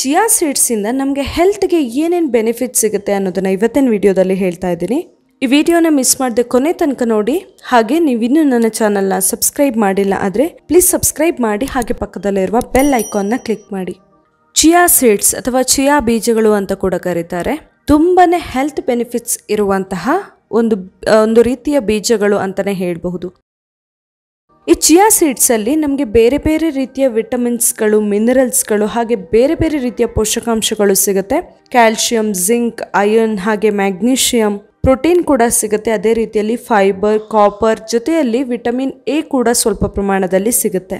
chia ಸೀಡ್ಸಿಂದ ನಮಗೆ ಹೆಲ್ತ್ಗೆ ಏನೇನು benefit ಸಿಗುತ್ತೆ ಅನ್ನೋದನ್ನು ಇವತ್ತಿನ ವಿಡಿಯೋದಲ್ಲಿ ಹೇಳ್ತಾ ಇದ್ದೀನಿ ಈ ವಿಡಿಯೋನ ಮಿಸ್ ಮಾಡದೆ ಕೊನೆ ತನಕ ನೋಡಿ ಹಾಗೆ ನೀವಿನ್ನೂ ನನ್ನ ಚಾನಲ್ನ ಸಬ್ಸ್ಕ್ರೈಬ್ ಮಾಡಿಲ್ಲ ಆದರೆ ಪ್ಲೀಸ್ ಸಬ್ಸ್ಕ್ರೈಬ್ ಮಾಡಿ ಹಾಗೆ ಪಕ್ಕದಲ್ಲಿರುವ ಬೆಲ್ ಐಕಾನ್ನ ಕ್ಲಿಕ್ ಮಾಡಿ ಚಿಯಾ ಸೀಡ್ಸ್ ಅಥವಾ ಚಿಯಾ ಬೀಜಗಳು ಅಂತ ಕೂಡ ಕರೀತಾರೆ ತುಂಬಾ ಹೆಲ್ತ್ ಬೆನಿಫಿಟ್ಸ್ ಇರುವಂತಹ ಒಂದು ಒಂದು ರೀತಿಯ ಬೀಜಗಳು ಅಂತಲೇ ಹೇಳಬಹುದು ಈ ಚಿಯಾ ಸೀಡ್ಸಲ್ಲಿ ನಮಗೆ ಬೇರೆ ಬೇರೆ ರೀತಿಯ ವಿಟಮಿನ್ಸ್ಗಳು ಮಿನರಲ್ಸ್ಗಳು ಹಾಗೆ ಬೇರೆ ಬೇರೆ ರೀತಿಯ ಪೋಷಕಾಂಶಗಳು ಸಿಗುತ್ತೆ ಕ್ಯಾಲ್ಶಿಯಂ ಜಿಂಕ್ ಐರನ್ ಹಾಗೆ ಮ್ಯಾಗ್ನೀಷಿಯಂ ಪ್ರೋಟೀನ್ ಕೂಡ ಸಿಗುತ್ತೆ ಅದೇ ರೀತಿಯಲ್ಲಿ ಫೈಬರ್ ಕಾಪರ್ ಜೊತೆಯಲ್ಲಿ ವಿಟಮಿನ್ ಎ ಕೂಡ ಸ್ವಲ್ಪ ಪ್ರಮಾಣದಲ್ಲಿ ಸಿಗುತ್ತೆ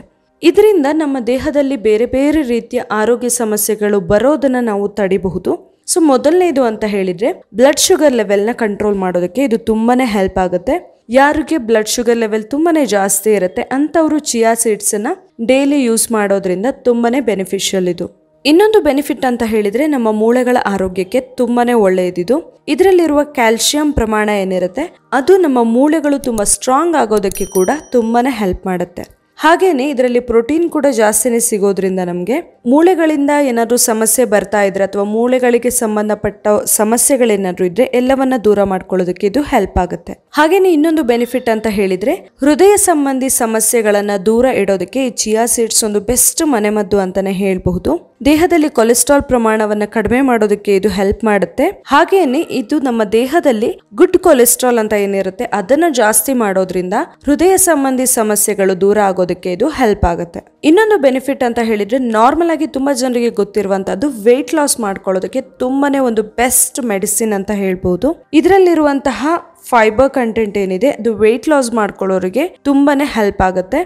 ಇದರಿಂದ ನಮ್ಮ ದೇಹದಲ್ಲಿ ಬೇರೆ ಬೇರೆ ರೀತಿಯ ಆರೋಗ್ಯ ಸಮಸ್ಯೆಗಳು ಬರೋದನ್ನು ನಾವು ತಡಿಬಹುದು ಸೊ ಮೊದಲನೇದು ಅಂತ ಹೇಳಿದರೆ ಬ್ಲಡ್ ಶುಗರ್ ಲೆವೆಲ್ನ ಕಂಟ್ರೋಲ್ ಮಾಡೋದಕ್ಕೆ ಇದು ತುಂಬಾ ಹೆಲ್ಪ್ ಆಗುತ್ತೆ ಯಾರಿಗೆ ಬ್ಲಡ್ ಶುಗರ್ ಲೆವೆಲ್ ತುಂಬಾ ಜಾಸ್ತಿ ಇರುತ್ತೆ ಅಂಥವರು ಚಿಯಾ ಸೀಡ್ಸನ್ನು ಡೈಲಿ ಯೂಸ್ ಮಾಡೋದ್ರಿಂದ ತುಂಬಾ ಬೆನಿಫಿಷಿಯಲ್ ಇದು ಇನ್ನೊಂದು ಬೆನಿಫಿಟ್ ಅಂತ ಹೇಳಿದರೆ ನಮ್ಮ ಮೂಳೆಗಳ ಆರೋಗ್ಯಕ್ಕೆ ತುಂಬಾ ಒಳ್ಳೆಯದಿದು ಇದರಲ್ಲಿರುವ ಕ್ಯಾಲ್ಶಿಯಂ ಪ್ರಮಾಣ ಏನಿರುತ್ತೆ ಅದು ನಮ್ಮ ಮೂಳೆಗಳು ತುಂಬ ಸ್ಟ್ರಾಂಗ್ ಆಗೋದಕ್ಕೆ ಕೂಡ ತುಂಬಾ ಹೆಲ್ಪ್ ಮಾಡುತ್ತೆ ಹಾಗೇನೆ ಇದರಲ್ಲಿ ಪ್ರೋಟೀನ್ ಕೂಡ ಜಾಸ್ತಿನೇ ಸಿಗೋದ್ರಿಂದ ನಮಗೆ ಮೂಳೆಗಳಿಂದ ಏನಾದರೂ ಸಮಸ್ಯೆ ಬರ್ತಾ ಇದ್ರೆ ಅಥವಾ ಮೂಳೆಗಳಿಗೆ ಸಂಬಂಧಪಟ್ಟ ಸಮಸ್ಯೆಗಳೇನಾದರೂ ಇದ್ರೆ ಎಲ್ಲವನ್ನ ದೂರ ಮಾಡ್ಕೊಳ್ಳೋದಕ್ಕೆ ಇದು ಹೆಲ್ಪ್ ಆಗುತ್ತೆ ಹಾಗೇನೆ ಇನ್ನೊಂದು ಬೆನಿಫಿಟ್ ಅಂತ ಹೇಳಿದ್ರೆ ಹೃದಯ ಸಂಬಂಧಿ ಸಮಸ್ಯೆಗಳನ್ನ ದೂರ ಇಡೋದಕ್ಕೆ ಈ ಚಿಯಾ ಸೀಡ್ಸ್ ಒಂದು ಬೆಸ್ಟ್ ಮನೆಮದ್ದು ಅಂತಾನೆ ಹೇಳಬಹುದು ದೇಹದಲ್ಲಿ ಕೊಲೆಸ್ಟ್ರಾಲ್ ಪ್ರಮಾಣವನ್ನು ಕಡಿಮೆ ಮಾಡೋದಕ್ಕೆ ಇದು ಹೆಲ್ಪ್ ಮಾಡುತ್ತೆ ಹಾಗೇನೆ ಇದು ನಮ್ಮ ದೇಹದಲ್ಲಿ ಗುಡ್ ಕೊಲೆಸ್ಟ್ರಾಲ್ ಅಂತ ಏನಿರುತ್ತೆ ಅದನ್ನ ಜಾಸ್ತಿ ಮಾಡೋದ್ರಿಂದ ಹೃದಯ ಸಂಬಂಧಿ ಸಮಸ್ಯೆಗಳು ದೂರ ಆಗೋದಕ್ಕೆ ಇದು ಹೆಲ್ಪ್ ಆಗುತ್ತೆ ಇನ್ನೊಂದು ಬೆನಿಫಿಟ್ ಅಂತ ಹೇಳಿದ್ರೆ ನಾರ್ಮಲ್ ಆಗಿ ತುಂಬಾ ಜನರಿಗೆ ಗೊತ್ತಿರುವಂತದ್ದು ವೆಯ್ಟ್ ಲಾಸ್ ಮಾಡ್ಕೊಳ್ಳೋದಕ್ಕೆ ತುಂಬಾನೇ ಒಂದು ಬೆಸ್ಟ್ ಮೆಡಿಸಿನ್ ಅಂತ ಹೇಳ್ಬಹುದು ಇದರಲ್ಲಿರುವಂತಹ ಫೈಬರ್ ಕಂಟೆಂಟ್ ಏನಿದೆ ಅದು ವೆಯ್ಟ್ ಲಾಸ್ ಮಾಡ್ಕೊಳ್ಳೋರಿಗೆ ತುಂಬಾನೇ ಹೆಲ್ಪ್ ಆಗುತ್ತೆ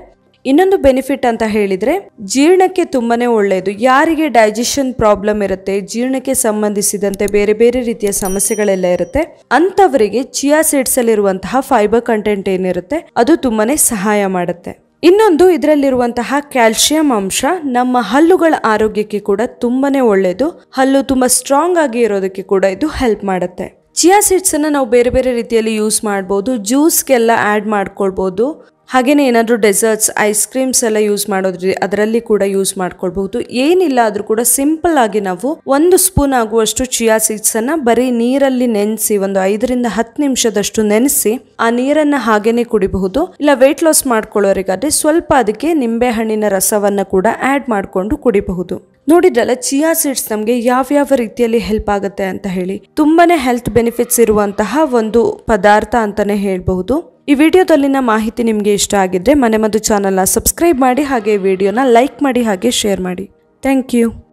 ಇನ್ನೊಂದು ಬೆನಿಫಿಟ್ ಅಂತ ಹೇಳಿದರೆ ಜೀರ್ಣಕ್ಕೆ ತುಂಬಾನೇ ಒಳ್ಳೆಯದು ಯಾರಿಗೆ ಡೈಜೆಷನ್ ಪ್ರಾಬ್ಲಮ್ ಇರುತ್ತೆ ಜೀರ್ಣಕ್ಕೆ ಸಂಬಂಧಿಸಿದಂತೆ ಬೇರೆ ಬೇರೆ ರೀತಿಯ ಸಮಸ್ಯೆಗಳೆಲ್ಲ ಇರುತ್ತೆ ಅಂತವರಿಗೆ ಚಿಯಾ ಸೀಡ್ಸಲ್ಲಿರುವಂತಹ ಫೈಬರ್ ಕಂಟೆಂಟ್ ಏನಿರುತ್ತೆ ಅದು ತುಂಬಾನೇ ಸಹಾಯ ಮಾಡುತ್ತೆ ಇನ್ನೊಂದು ಇದರಲ್ಲಿರುವಂತಹ ಕ್ಯಾಲ್ಸಿಯಂ ಅಂಶ ನಮ್ಮ ಹಲ್ಲುಗಳ ಆರೋಗ್ಯಕ್ಕೆ ಕೂಡ ತುಂಬಾನೇ ಒಳ್ಳೆಯದು ಹಲ್ಲು ತುಂಬಾ ಸ್ಟ್ರಾಂಗ್ ಆಗಿ ಇರೋದಕ್ಕೆ ಕೂಡ ಇದು ಹೆಲ್ಪ್ ಮಾಡುತ್ತೆ ಚಿಯಾ ಸೀಡ್ಸನ್ನು ನಾವು ಬೇರೆ ಬೇರೆ ರೀತಿಯಲ್ಲಿ ಯೂಸ್ ಮಾಡ್ಬೋದು ಜ್ಯೂಸ್ಗೆಲ್ಲ ಆ್ಯಡ್ ಮಾಡ್ಕೊಳ್ಬೋದು ಹಾಗೆಯೇ ಏನಾದರೂ ಡೆಸರ್ಟ್ಸ್ ಐಸ್ ಕ್ರೀಮ್ಸ್ ಎಲ್ಲ ಯೂಸ್ ಮಾಡೋದ್ರಿ ಅದರಲ್ಲಿ ಕೂಡ ಯೂಸ್ ಮಾಡ್ಕೊಳ್ಬಹುದು ಏನಿಲ್ಲ ಆದರೂ ಕೂಡ ಸಿಂಪಲ್ ಆಗಿ ನಾವು ಒಂದು ಸ್ಪೂನ್ ಆಗುವಷ್ಟು ಚಿಯಾ ಸೀಡ್ಸ್ ಅನ್ನ ಬರೀ ನೀರಲ್ಲಿ ನೆನೆಸಿ ಒಂದು ಐದರಿಂದ ಹತ್ತು ನಿಮಿಷದಷ್ಟು ನೆನೆಸಿ ಆ ನೀರನ್ನ ಹಾಗೇನೆ ಕುಡಿಬಹುದು ಇಲ್ಲ ವೆಯ್ಟ್ ಲಾಸ್ ಮಾಡ್ಕೊಳ್ಳೋರಿಗಾದ್ರೆ ಸ್ವಲ್ಪ ಅದಕ್ಕೆ ನಿಂಬೆ ಹಣ್ಣಿನ ರಸವನ್ನ ಕೂಡ ಆಡ್ ಮಾಡಿಕೊಂಡು ಕುಡಿಬಹುದು ನೋಡಿದ್ರಲ್ಲ ಚಿಯಾ ಸೀಡ್ಸ್ ನಮಗೆ ಯಾವ್ಯಾವ ರೀತಿಯಲ್ಲಿ ಹೆಲ್ಪ್ ಆಗುತ್ತೆ ಅಂತ ಹೇಳಿ ತುಂಬಾನೇ ಹೆಲ್ತ್ ಬೆನಿಫಿಟ್ಸ್ ಇರುವಂತಹ ಒಂದು ಪದಾರ್ಥ ಅಂತಾನೆ ಹೇಳ್ಬಹುದು ಈ ವಿಡಿಯೋದಲ್ಲಿನ ಮಾಹಿತಿ ನಿಮಗೆ ಇಷ್ಟ ಆಗಿದ್ದರೆ ಮನೆಮದ್ದು ಚಾನಲ್ನ ಸಬ್ಸ್ಕ್ರೈಬ್ ಮಾಡಿ ಹಾಗೆ ವಿಡಿಯೋನ ಲೈಕ್ ಮಾಡಿ ಹಾಗೆ ಶೇರ್ ಮಾಡಿ ಥ್ಯಾಂಕ್ ಯು